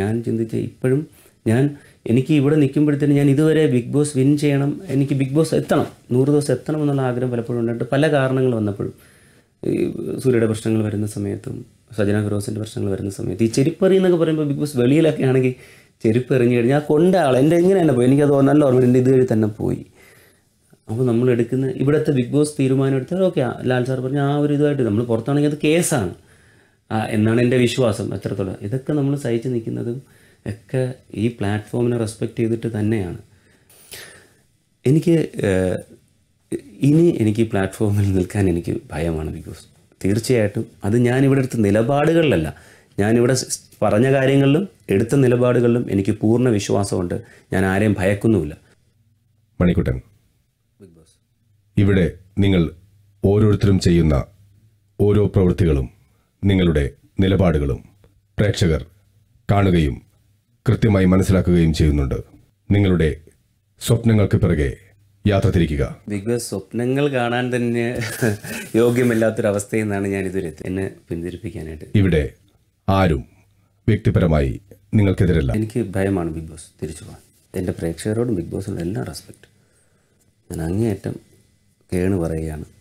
ഞാൻ ചിന്തിച്ച ഇപ്പോഴും ഞാൻ എനിക്ക് ഇവിടെ നിൽക്കുമ്പോഴത്തേനും ഞാൻ ഇതുവരെ ബിഗ് ബോസ് വിൻ ചെയ്യണം എനിക്ക് ബിഗ് ബോസ് എത്തണം നൂറ് ദിവസം എത്തണം എന്നുള്ള ആഗ്രഹം പലപ്പോഴും ഉണ്ടായിട്ട് പല കാരണങ്ങൾ വന്നപ്പോഴും ഈ സൂര്യയുടെ പ്രശ്നങ്ങൾ വരുന്ന സമയത്തും സജന ഫിറോസിൻ്റെ പ്രശ്നങ്ങൾ വരുന്ന സമയത്ത് ഈ ചെരുപ്പറി എന്നൊക്കെ പറയുമ്പോൾ ബിഗ് ബോസ് വെളിയിലൊക്കെ ആണെങ്കിൽ ചെരുപ്പ് എറിഞ്ഞു കഴിഞ്ഞാൽ കൊണ്ട ആൾ എൻ്റെ എങ്ങനെ തന്നെ പോയി എനിക്കത് നല്ല ഓർമ്മ എൻ്റെ ഇതുവഴി തന്നെ പോയി അപ്പോൾ നമ്മൾ എടുക്കുന്ന ഇവിടുത്തെ ബിഗ് ബോസ് തീരുമാനം എടുത്താൽ ഓക്കെ ലാൽ സാർ പറഞ്ഞ ആ ഒരു ഇതുമായിട്ട് നമ്മൾ പുറത്താണെങ്കിൽ അത് കേസാണ് എന്നാണ് എൻ്റെ വിശ്വാസം എത്രത്തോളം ഇതൊക്കെ നമ്മൾ സഹിച്ച് നിൽക്കുന്നതും ഒക്കെ ഈ പ്ലാറ്റ്ഫോമിനെ റെസ്പെക്റ്റ് ചെയ്തിട്ട് തന്നെയാണ് എനിക്ക് ഇനി എനിക്ക് പ്ലാറ്റ്ഫോമിൽ നിൽക്കാൻ എനിക്ക് ഭയമാണ് ബിക്കോസ് തീർച്ചയായിട്ടും അത് ഞാനിവിടെ എടുത്ത നിലപാടുകളിലല്ല ഞാനിവിടെ പറഞ്ഞ കാര്യങ്ങളിലും എടുത്ത നിലപാടുകളിലും എനിക്ക് പൂർണ്ണ വിശ്വാസമുണ്ട് ഞാൻ ആരെയും ഭയക്കുന്നുമില്ല മണിക്കുട്ടൻ ബിഗ് ബോസ് ഇവിടെ നിങ്ങൾ ഓരോരുത്തരും ചെയ്യുന്ന ഓരോ പ്രവൃത്തികളും നിങ്ങളുടെ നിലപാടുകളും പ്രേക്ഷകർ കാണുകയും കൃത്യമായി മനസ്സിലാക്കുകയും ചെയ്യുന്നുണ്ട് നിങ്ങളുടെ സ്വപ്നങ്ങൾക്ക് പിറകെ യാത്ര തിരിക്കുക ബിഗ് ബോസ് സ്വപ്നങ്ങൾ കാണാൻ തന്നെ യോഗ്യമല്ലാത്തൊരവസ്ഥയെന്നാണ് ഞാൻ ഇതുവരെ എന്നെ പിന്തിരിപ്പിക്കാനായിട്ട് ഇവിടെ ആരും വ്യക്തിപരമായി നിങ്ങൾക്കെതിരല്ല എനിക്ക് ഭയമാണ് ബിഗ് ബോസ് തിരിച്ചു പോകാൻ എൻ്റെ പ്രേക്ഷകരോടും ബിഗ് ബോസിനോടും എല്ലാം റെസ്പെക്റ്റ് ഞാൻ അങ്ങേയറ്റം കേണ് പറയുകയാണ്